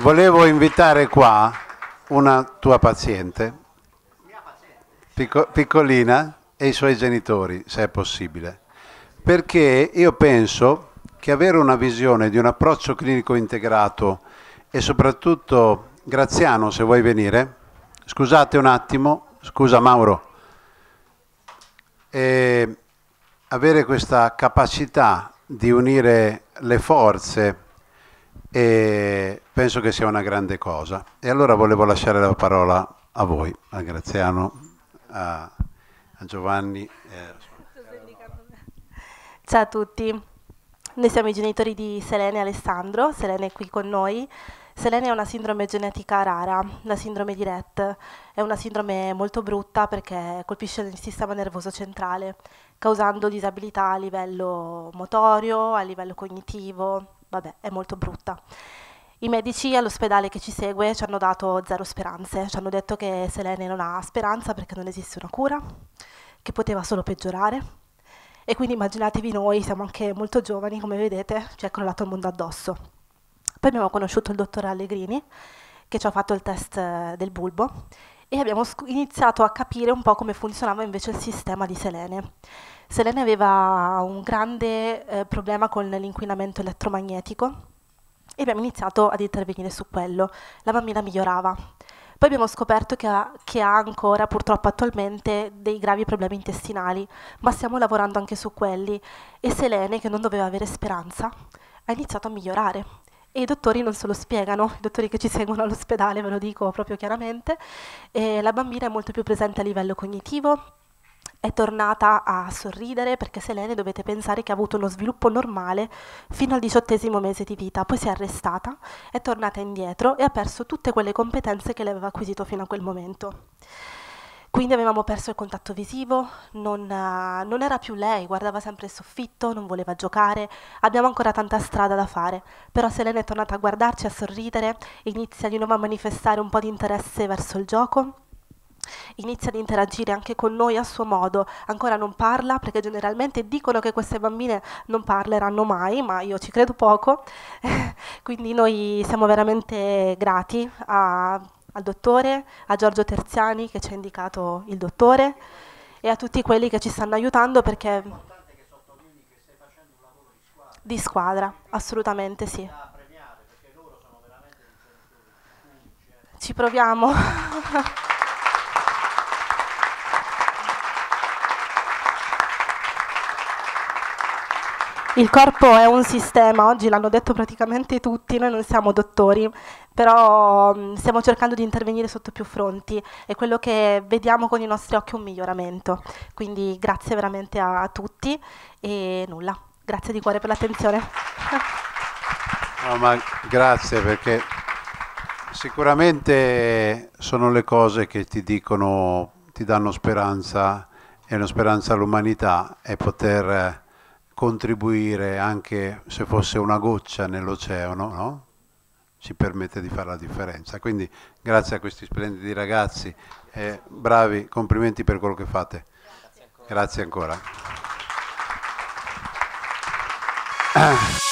Volevo invitare qua una tua paziente, picco, piccolina, e i suoi genitori, se è possibile, perché io penso che avere una visione di un approccio clinico integrato e soprattutto, Graziano, se vuoi venire, scusate un attimo, scusa Mauro, avere questa capacità di unire le forze e penso che sia una grande cosa. E allora volevo lasciare la parola a voi, a Graziano, a, a Giovanni. Ciao a tutti, noi siamo i genitori di Selene e Alessandro, Selene è qui con noi Selene è una sindrome genetica rara, la sindrome di Rett. È una sindrome molto brutta perché colpisce il sistema nervoso centrale, causando disabilità a livello motorio, a livello cognitivo. Vabbè, è molto brutta. I medici all'ospedale che ci segue ci hanno dato zero speranze, ci hanno detto che Selene non ha speranza perché non esiste una cura, che poteva solo peggiorare. E quindi immaginatevi noi, siamo anche molto giovani, come vedete, ci è crollato il mondo addosso. Poi abbiamo conosciuto il dottor Allegrini, che ci ha fatto il test eh, del bulbo, e abbiamo iniziato a capire un po' come funzionava invece il sistema di Selene. Selene aveva un grande eh, problema con l'inquinamento elettromagnetico e abbiamo iniziato ad intervenire su quello. La bambina migliorava. Poi abbiamo scoperto che ha, che ha, ancora, purtroppo attualmente, dei gravi problemi intestinali, ma stiamo lavorando anche su quelli. E Selene, che non doveva avere speranza, ha iniziato a migliorare e i dottori non se lo spiegano, i dottori che ci seguono all'ospedale ve lo dico proprio chiaramente, e la bambina è molto più presente a livello cognitivo, è tornata a sorridere perché Selene dovete pensare che ha avuto uno sviluppo normale fino al diciottesimo mese di vita, poi si è arrestata, è tornata indietro e ha perso tutte quelle competenze che le aveva acquisito fino a quel momento. Quindi avevamo perso il contatto visivo, non, uh, non, era più lei, guardava sempre il soffitto, non voleva giocare, abbiamo ancora tanta strada da fare, però Selena è tornata a guardarci, a sorridere, inizia di nuovo a manifestare un po' di interesse verso il gioco, inizia ad interagire anche con noi a suo modo, ancora non parla perché generalmente dicono che queste bambine non parleranno mai, ma io ci credo poco, quindi noi siamo veramente grati a al dottore, a Giorgio Terziani che ci ha indicato il dottore e a tutti quelli che ci stanno aiutando perché... di, squadra. assolutamente sì. ci proviamo. il corpo è un sistema, oggi l'hanno detto praticamente tutti, noi non siamo dottori, però mm, stiamo cercando di intervenire sotto più fronti e quello che vediamo con i nostri occhi è un miglioramento. Quindi grazie veramente a, a tutti e nulla, grazie di cuore per l'attenzione. No, grazie perché sicuramente sono le cose che ti dicono, ti danno speranza e una speranza all'umanità è poter contribuire anche se fosse una goccia nell'oceano, no? ci permette di fare la differenza. Quindi grazie a questi splendidi ragazzi, eh, bravi, complimenti per quello che fate. Grazie ancora. Grazie ancora.